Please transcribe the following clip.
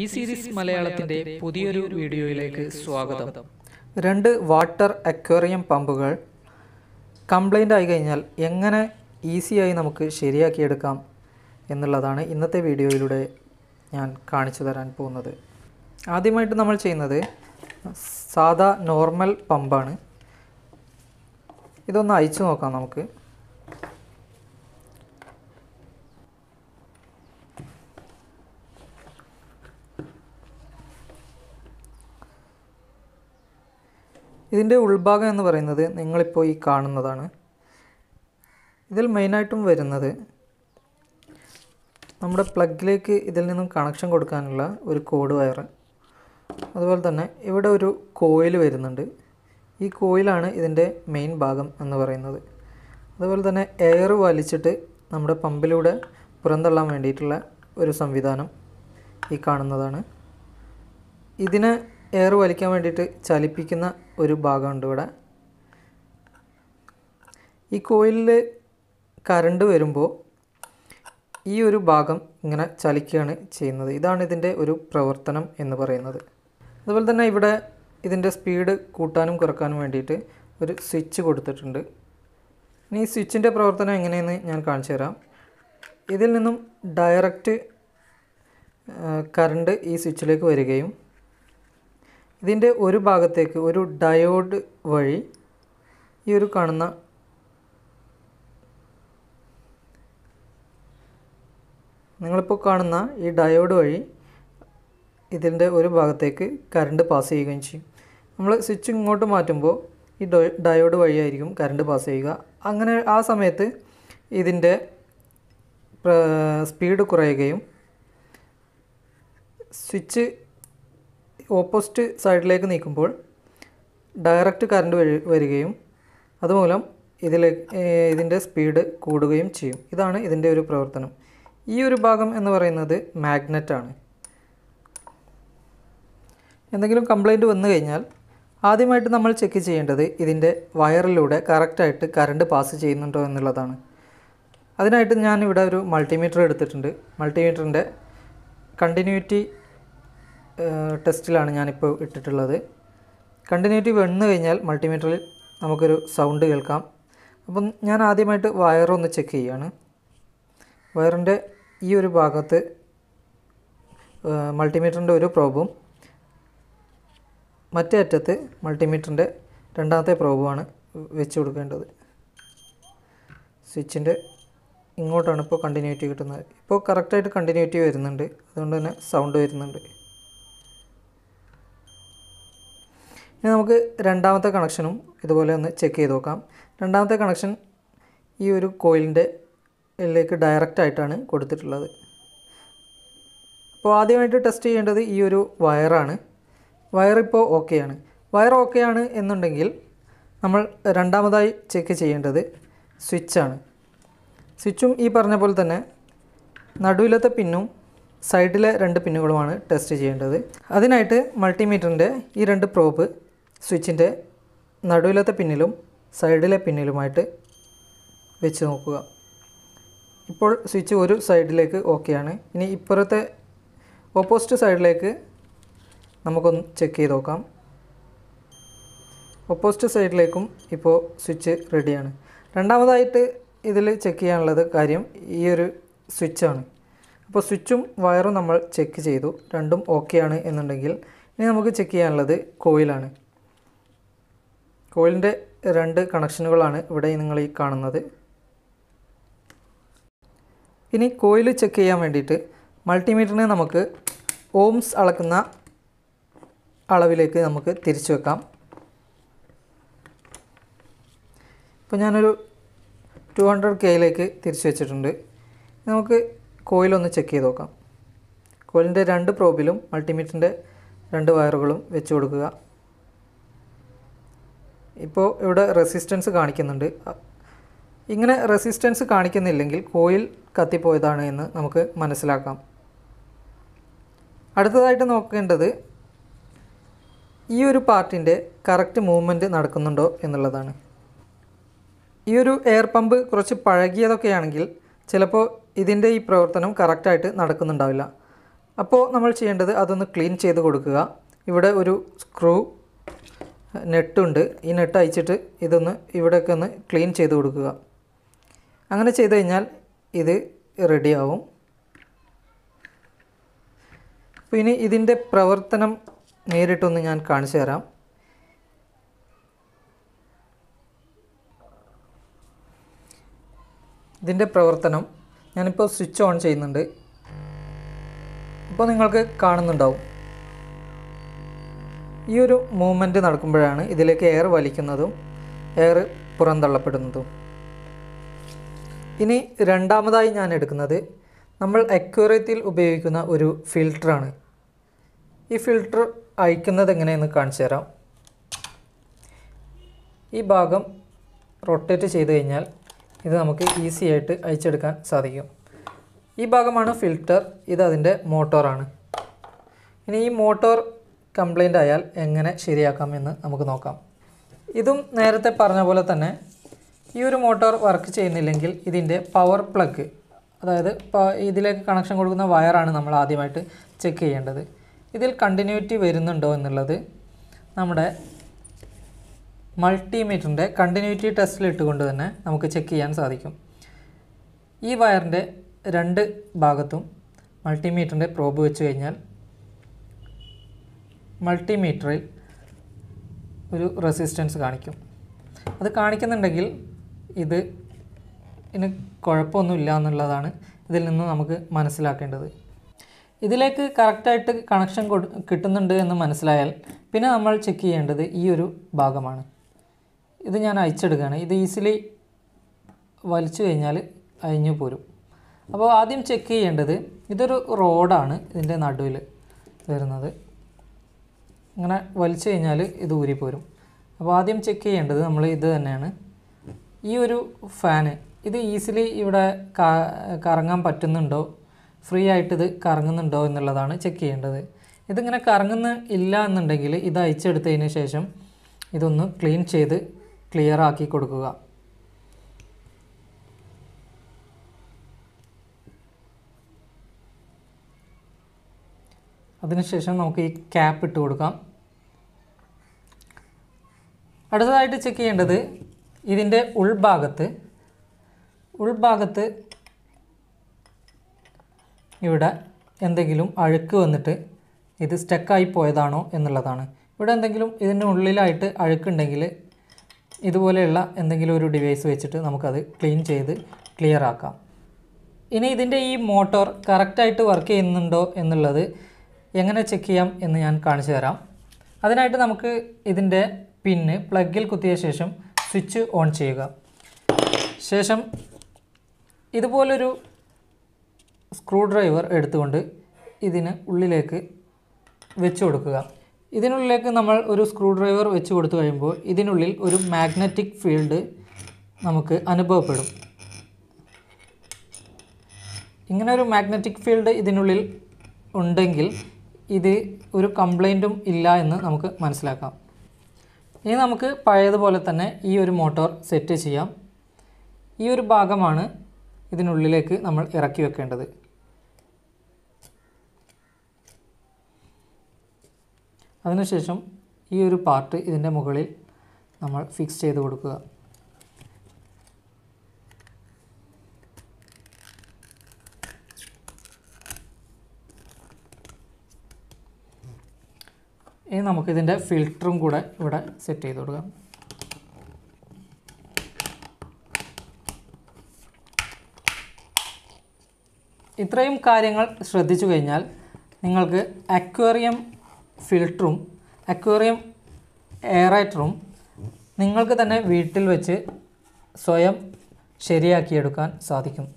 ഈ സീരീസ് മലയാളത്തിൻ്റെ പുതിയൊരു വീഡിയോയിലേക്ക് സ്വാഗതം രണ്ട് വാട്ടർ അക്വേറിയം പമ്പുകൾ കംപ്ലൈൻ്റ് ആയി കഴിഞ്ഞാൽ എങ്ങനെ ഈസിയായി നമുക്ക് ശരിയാക്കിയെടുക്കാം എന്നുള്ളതാണ് ഇന്നത്തെ വീഡിയോയിലൂടെ ഞാൻ കാണിച്ചു തരാൻ പോകുന്നത് ആദ്യമായിട്ട് നമ്മൾ ചെയ്യുന്നത് സാധാ നോർമൽ പമ്പാണ് ഇതൊന്ന് അയച്ചു നോക്കാം നമുക്ക് ഇതിൻ്റെ ഉൾഭാഗം എന്ന് പറയുന്നത് നിങ്ങളിപ്പോൾ ഈ കാണുന്നതാണ് ഇതിൽ മെയിനായിട്ടും വരുന്നത് നമ്മുടെ പ്ലഗിലേക്ക് ഇതിൽ നിന്നും കണക്ഷൻ കൊടുക്കാനുള്ള ഒരു കോഡ് വയർ അതുപോലെ തന്നെ ഇവിടെ ഒരു കോയിൽ വരുന്നുണ്ട് ഈ കോയിലാണ് ഇതിൻ്റെ മെയിൻ ഭാഗം എന്ന് പറയുന്നത് അതുപോലെ തന്നെ എയർ വലിച്ചിട്ട് നമ്മുടെ പമ്പിലൂടെ പുറന്തള്ളാൻ വേണ്ടിയിട്ടുള്ള ഒരു സംവിധാനം ഈ കാണുന്നതാണ് ഇതിനെ എയർ വലിക്കാൻ വേണ്ടിയിട്ട് ചലിപ്പിക്കുന്ന ഒരു ഭാഗമുണ്ട് ഇവിടെ ഈ കോയിലിൽ കറണ്ട് വരുമ്പോൾ ഈ ഒരു ഭാഗം ഇങ്ങനെ ചലിക്കുകയാണ് ചെയ്യുന്നത് ഇതാണ് ഇതിൻ്റെ ഒരു പ്രവർത്തനം എന്ന് പറയുന്നത് അതുപോലെ തന്നെ ഇവിടെ ഇതിൻ്റെ സ്പീഡ് കൂട്ടാനും കുറക്കാനും വേണ്ടിയിട്ട് ഒരു സ്വിച്ച് കൊടുത്തിട്ടുണ്ട് ഇനി ഈ സ്വിച്ചിൻ്റെ പ്രവർത്തനം എങ്ങനെയെന്ന് ഞാൻ കാണിച്ചു തരാം ഇതിൽ നിന്നും ഡയറക്റ്റ് കറണ്ട് ഈ സ്വിച്ചിലേക്ക് വരികയും ഇതിൻ്റെ ഒരു ഭാഗത്തേക്ക് ഒരു ഡയോഡ് വഴി ഈ ഒരു കാണുന്ന നിങ്ങളിപ്പോൾ കാണുന്ന ഈ ഡയോഡ് വഴി ഇതിൻ്റെ ഒരു ഭാഗത്തേക്ക് കറണ്ട് പാസ് ചെയ്യുകയും ചെയ്യും നമ്മൾ സ്വിച്ച് ഇങ്ങോട്ട് മാറ്റുമ്പോൾ ഈ ഡയോഡ് വഴിയായിരിക്കും കറണ്ട് പാസ് ചെയ്യുക അങ്ങനെ ആ സമയത്ത് ഇതിൻ്റെ സ്പീഡ് കുറയുകയും സ്വിച്ച് ഓപ്പോസിറ്റ് സൈഡിലേക്ക് നീക്കുമ്പോൾ ഡയറക്റ്റ് കറണ്ട് വരികയും അതുമൂലം ഇതിലേക്ക് ഇതിൻ്റെ സ്പീഡ് കൂടുകയും ചെയ്യും ഇതാണ് ഇതിൻ്റെ ഒരു പ്രവർത്തനം ഈ ഒരു ഭാഗം എന്ന് പറയുന്നത് മാഗ്നറ്റാണ് എന്തെങ്കിലും കംപ്ലൈൻറ്റ് വന്നു കഴിഞ്ഞാൽ ആദ്യമായിട്ട് നമ്മൾ ചെക്ക് ചെയ്യേണ്ടത് ഇതിൻ്റെ വയറിലൂടെ കറക്റ്റായിട്ട് കറണ്ട് പാസ് ചെയ്യുന്നുണ്ടോ എന്നുള്ളതാണ് അതിനായിട്ട് ഞാനിവിടെ ഒരു മൾട്ടിമീറ്റർ എടുത്തിട്ടുണ്ട് മൾട്ടിമീറ്ററിൻ്റെ കണ്ടിന്യൂറ്റി ടെസ്റ്റിലാണ് ഞാനിപ്പോൾ ഇട്ടിട്ടുള്ളത് കണ്ടിന്യൂറ്റി വെണ്ണ് കഴിഞ്ഞാൽ മൾട്ടിമീറ്ററിൽ നമുക്കൊരു സൗണ്ട് കേൾക്കാം അപ്പം ഞാൻ ആദ്യമായിട്ട് വയറൊന്ന് ചെക്ക് ചെയ്യുകയാണ് വയറിൻ്റെ ഈ ഒരു ഭാഗത്ത് മൾട്ടിമീറ്ററിൻ്റെ ഒരു പ്രോബും മറ്റേ അറ്റത്ത് മൾട്ടിമീറ്ററിൻ്റെ രണ്ടാമത്തെ പ്രോബുമാണ് വെച്ച് കൊടുക്കേണ്ടത് സ്വിച്ചിൻ്റെ ഇങ്ങോട്ടാണ് ഇപ്പോൾ കണ്ടിന്യൂറ്റി കിട്ടുന്നത് ഇപ്പോൾ കറക്റ്റായിട്ട് കണ്ടിന്യൂറ്റി വരുന്നുണ്ട് അതുകൊണ്ട് തന്നെ സൗണ്ട് വരുന്നുണ്ട് ഇനി നമുക്ക് രണ്ടാമത്തെ കണക്ഷനും ഇതുപോലെ ഒന്ന് ചെക്ക് ചെയ്ത് നോക്കാം രണ്ടാമത്തെ കണക്ഷൻ ഈ ഒരു കോയിലിൻ്റെ ഇതിലേക്ക് ഡയറക്റ്റായിട്ടാണ് കൊടുത്തിട്ടുള്ളത് അപ്പോൾ ആദ്യമായിട്ട് ടെസ്റ്റ് ചെയ്യേണ്ടത് ഈ ഒരു വയറാണ് വയർ ഇപ്പോൾ ഓക്കെയാണ് വയർ ഓക്കെയാണ് എന്നുണ്ടെങ്കിൽ നമ്മൾ രണ്ടാമതായി ചെക്ക് ചെയ്യേണ്ടത് സ്വിച്ചാണ് സ്വിച്ചും ഈ പറഞ്ഞ പോലെ തന്നെ നടുവിലത്തെ പിന്നും സൈഡിലെ രണ്ട് പിന്നുകളുമാണ് ടെസ്റ്റ് ചെയ്യേണ്ടത് അതിനായിട്ട് മൾട്ടിമീറ്ററിൻ്റെ ഈ രണ്ട് പ്രോബ് സ്വിച്ചിൻ്റെ നടുവിലത്തെ പിന്നിലും സൈഡിലെ പിന്നിലുമായിട്ട് വെച്ച് നോക്കുക ഇപ്പോൾ സ്വിച്ച് ഒരു സൈഡിലേക്ക് ഓക്കെയാണ് ഇനി ഇപ്പുറത്തെ ഓപ്പോസിറ്റ് സൈഡിലേക്ക് നമുക്കൊന്ന് ചെക്ക് ചെയ്ത് നോക്കാം ഓപ്പോസിറ്റ് സൈഡിലേക്കും ഇപ്പോൾ സ്വിച്ച് റെഡിയാണ് രണ്ടാമതായിട്ട് ഇതിൽ ചെക്ക് ചെയ്യാനുള്ളത് കാര്യം ഈ ഒരു സ്വിച്ചാണ് അപ്പോൾ സ്വിച്ചും വയറും നമ്മൾ ചെക്ക് ചെയ്തു രണ്ടും ഓക്കെയാണ് എന്നുണ്ടെങ്കിൽ ഇനി നമുക്ക് ചെക്ക് ചെയ്യാനുള്ളത് കോയിലാണ് കോയിലിൻ്റെ രണ്ട് കണക്ഷനുകളാണ് ഇവിടെ നിങ്ങൾ ഈ കാണുന്നത് ഇനി കോയിൽ ചെക്ക് ചെയ്യാൻ വേണ്ടിയിട്ട് മൾട്ടിമീറ്ററിനെ നമുക്ക് ഓംസ് അളക്കുന്ന അളവിലേക്ക് നമുക്ക് തിരിച്ചു വെക്കാം ഇപ്പോൾ ഞാനൊരു ടു ഹൺഡ്രഡ് കെയിലേക്ക് തിരിച്ചു വെച്ചിട്ടുണ്ട് നമുക്ക് കോയിലൊന്ന് ചെക്ക് ചെയ്ത് നോക്കാം കോയിലിൻ്റെ രണ്ട് പ്രോബിലും മൾട്ടിമീറ്ററിൻ്റെ രണ്ട് വയറുകളും വെച്ച് കൊടുക്കുക ഇപ്പോൾ ഇവിടെ റെസിസ്റ്റൻസ് കാണിക്കുന്നുണ്ട് ഇങ്ങനെ റെസിസ്റ്റൻസ് കാണിക്കുന്നില്ലെങ്കിൽ കോയിൽ കത്തിപ്പോയതാണ് എന്ന് നമുക്ക് മനസ്സിലാക്കാം അടുത്തതായിട്ട് നോക്കേണ്ടത് ഈ ഒരു പാർട്ടിൻ്റെ കറക്റ്റ് മൂവ്മെൻറ്റ് നടക്കുന്നുണ്ടോ എന്നുള്ളതാണ് ഈ ഒരു എയർ പമ്പ് കുറച്ച് പഴകിയതൊക്കെയാണെങ്കിൽ ചിലപ്പോൾ ഇതിൻ്റെ ഈ പ്രവർത്തനം കറക്റ്റായിട്ട് നടക്കുന്നുണ്ടാവില്ല അപ്പോൾ നമ്മൾ ചെയ്യേണ്ടത് അതൊന്ന് ക്ലീൻ ചെയ്ത് കൊടുക്കുക ഇവിടെ ഒരു സ്ക്രൂ നെട്ടുണ്ട് ഈ നെട്ട് അയച്ചിട്ട് ഇതൊന്ന് ഇവിടെയൊക്കെ ഒന്ന് ക്ലീൻ ചെയ്ത് കൊടുക്കുക അങ്ങനെ ചെയ്ത് കഴിഞ്ഞാൽ ഇത് റെഡിയാവും അപ്പോൾ ഇനി ഇതിൻ്റെ പ്രവർത്തനം നേരിട്ടൊന്ന് ഞാൻ കാണിച്ചു തരാം ഇതിൻ്റെ പ്രവർത്തനം ഞാനിപ്പോൾ സ്വിച്ച് ഓൺ ചെയ്യുന്നുണ്ട് ഇപ്പോൾ നിങ്ങൾക്ക് കാണുന്നുണ്ടാവും ഈ ഒരു മൂവ്മെൻറ്റ് നടക്കുമ്പോഴാണ് ഇതിലേക്ക് എയർ വലിക്കുന്നതും എയർ പുറന്തള്ളപ്പെടുന്നതും ഇനി രണ്ടാമതായി ഞാൻ എടുക്കുന്നത് നമ്മൾ അക്യൂറേറ്റിൽ ഉപയോഗിക്കുന്ന ഒരു ഫിൽട്ടറാണ് ഈ ഫിൽട്ടർ അയക്കുന്നത് എങ്ങനെയെന്ന് കാണിച്ചു തരാം ഈ ഭാഗം റൊട്ടേറ്റ് ചെയ്ത് കഴിഞ്ഞാൽ ഇത് നമുക്ക് ഈസി ആയിട്ട് അയച്ചെടുക്കാൻ സാധിക്കും ഈ ഭാഗമാണ് ഫിൽറ്റർ ഇത് അതിൻ്റെ മോട്ടോറാണ് ഇനി ഈ മോട്ടോർ കംപ്ലൈൻ്റ് ആയാൽ എങ്ങനെ ശരിയാക്കാം എന്ന് നമുക്ക് നോക്കാം ഇതും നേരത്തെ പറഞ്ഞ പോലെ തന്നെ ഈ ഒരു മോട്ടോർ വർക്ക് ചെയ്യുന്നില്ലെങ്കിൽ ഇതിൻ്റെ പവർ പ്ലഗ് അതായത് ഇതിലേക്ക് കണക്ഷൻ കൊടുക്കുന്ന വയറാണ് നമ്മൾ ആദ്യമായിട്ട് ചെക്ക് ചെയ്യേണ്ടത് ഇതിൽ കണ്ടിന്യൂറ്റി വരുന്നുണ്ടോ എന്നുള്ളത് നമ്മുടെ മൾട്ടിമീറ്ററിൻ്റെ കണ്ടിന്യൂറ്റി ടെസ്റ്റിൽ ഇട്ടുകൊണ്ട് തന്നെ നമുക്ക് ചെക്ക് ചെയ്യാൻ സാധിക്കും ഈ വയറിൻ്റെ രണ്ട് ഭാഗത്തും മൾട്ടിമീറ്ററിൻ്റെ പ്രോബ് വെച്ച് കഴിഞ്ഞാൽ മൾട്ടിമീറ്ററിൽ ഒരു റെസിസ്റ്റൻസ് കാണിക്കും അത് കാണിക്കുന്നുണ്ടെങ്കിൽ ഇത് ഇതിന് കുഴപ്പമൊന്നുമില്ല എന്നുള്ളതാണ് ഇതിൽ നിന്ന് നമുക്ക് മനസ്സിലാക്കേണ്ടത് ഇതിലേക്ക് കറക്റ്റായിട്ട് കണക്ഷൻ കിട്ടുന്നുണ്ട് എന്ന് മനസ്സിലായാൽ പിന്നെ നമ്മൾ ചെക്ക് ചെയ്യേണ്ടത് ഈ ഒരു ഭാഗമാണ് ഇത് ഞാൻ അയച്ചെടുക്കുകയാണ് ഇത് ഈസിലി വലിച്ചു കഴിഞ്ഞാൽ അയഞ്ഞു പോരും അപ്പോൾ ആദ്യം ചെക്ക് ചെയ്യേണ്ടത് ഇതൊരു റോഡാണ് ഇതിൻ്റെ നടുവിൽ വരുന്നത് ഇങ്ങനെ വലിച്ചു കഴിഞ്ഞാൽ ഇത് ഊരിപ്പോരും അപ്പോൾ ആദ്യം ചെക്ക് ചെയ്യേണ്ടത് നമ്മൾ ഇത് തന്നെയാണ് ഈ ഒരു ഫാന് ഇത് ഈസിലി ഇവിടെ കറങ്ങാൻ പറ്റുന്നുണ്ടോ ഫ്രീ ആയിട്ട് ഇത് കറങ്ങുന്നുണ്ടോ എന്നുള്ളതാണ് ചെക്ക് ചെയ്യേണ്ടത് ഇതിങ്ങനെ കറങ്ങുന്ന ഇല്ല എന്നുണ്ടെങ്കിൽ ഇത് അയച്ചെടുത്തതിന് ശേഷം ഇതൊന്ന് ക്ലീൻ ചെയ്ത് ക്ലിയർ ആക്കി കൊടുക്കുക അതിനുശേഷം നമുക്ക് ഈ ക്യാപ്പ് ഇട്ട് കൊടുക്കാം അടുത്തതായിട്ട് ചെക്ക് ചെയ്യേണ്ടത് ഇതിൻ്റെ ഉൾഭാഗത്ത് ഉൾഭാഗത്ത് ഇവിടെ എന്തെങ്കിലും അഴുക്ക് വന്നിട്ട് ഇത് സ്റ്റക്കായി പോയതാണോ എന്നുള്ളതാണ് ഇവിടെ എന്തെങ്കിലും ഇതിൻ്റെ ഉള്ളിലായിട്ട് അഴുക്കുണ്ടെങ്കിൽ ഇതുപോലെയുള്ള എന്തെങ്കിലും ഒരു ഡിവൈസ് വെച്ചിട്ട് നമുക്കത് ക്ലീൻ ചെയ്ത് ക്ലിയർ ആക്കാം ഇനി ഇതിൻ്റെ ഈ മോട്ടോർ കറക്റ്റായിട്ട് വർക്ക് ചെയ്യുന്നുണ്ടോ എന്നുള്ളത് എങ്ങനെ ചെക്ക് ചെയ്യാം എന്ന് ഞാൻ കാണിച്ചു തരാം അതിനായിട്ട് നമുക്ക് ഇതിൻ്റെ പിന്നെ പ്ലഗിൽ കുത്തിയ ശേഷം സ്വിച്ച് ഓൺ ചെയ്യുക ശേഷം ഇതുപോലൊരു സ്ക്രൂ ഡ്രൈവർ എടുത്തുകൊണ്ട് ഇതിന് ഉള്ളിലേക്ക് വെച്ച് കൊടുക്കുക ഇതിനുള്ളിലേക്ക് നമ്മൾ ഒരു സ്ക്രൂ ഡ്രൈവർ വെച്ച് കൊടുത്തു കഴിയുമ്പോൾ ഇതിനുള്ളിൽ ഒരു മാഗ്നറ്റിക് ഫീൽഡ് നമുക്ക് അനുഭവപ്പെടും ഇങ്ങനെ ഒരു മാഗ്നറ്റിക് ഫീൽഡ് ഇതിനുള്ളിൽ ഉണ്ടെങ്കിൽ ഇത് ഒരു കംപ്ലൈൻറ്റും ഇല്ല എന്ന് നമുക്ക് മനസ്സിലാക്കാം ഇനി നമുക്ക് പഴയതുപോലെ തന്നെ ഈ ഒരു മോട്ടോർ സെറ്റ് ചെയ്യാം ഈ ഒരു ഭാഗമാണ് ഇതിനുള്ളിലേക്ക് നമ്മൾ ഇറക്കി വെക്കേണ്ടത് അതിനുശേഷം ഈ ഒരു പാർട്ട് ഇതിൻ്റെ മുകളിൽ നമ്മൾ ഫിക്സ് ചെയ്ത് കൊടുക്കുക ഇനി നമുക്കിതിൻ്റെ ഫിൽറ്ററും കൂടെ ഇവിടെ സെറ്റ് ചെയ്ത് കൊടുക്കാം ഇത്രയും കാര്യങ്ങൾ ശ്രദ്ധിച്ചു കഴിഞ്ഞാൽ നിങ്ങൾക്ക് അക്വേറിയം ഫിൽറ്ററും അക്വേറിയം എയറേറ്ററും നിങ്ങൾക്ക് തന്നെ വീട്ടിൽ വെച്ച് സ്വയം ശരിയാക്കിയെടുക്കാൻ സാധിക്കും